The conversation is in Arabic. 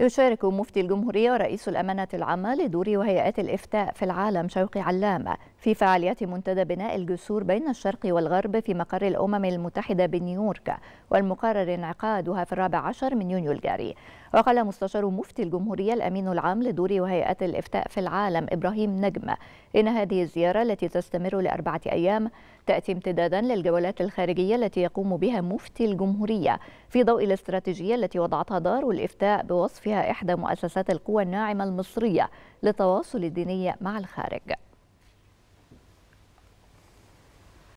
يشارك مفتي الجمهورية ورئيس الأمانة العامة لدور وهيئات الإفتاء في العالم شوقي علامة في فعاليات منتدى بناء الجسور بين الشرق والغرب في مقر الأمم المتحدة بنيويورك والمقرر انعقادها في الرابع عشر من يونيو الجاري وقال مستشار مفتي الجمهورية الأمين العام لدور وهيئات الإفتاء في العالم إبراهيم نجم إن هذه الزيارة التي تستمر لأربعة أيام تأتي امتدادا للجولات الخارجية التي يقوم بها مفتي الجمهورية في ضوء الاستراتيجية التي وضعتها دار الإفتاء بوصفها إحدى مؤسسات القوى الناعمة المصرية للتواصل الديني مع الخارج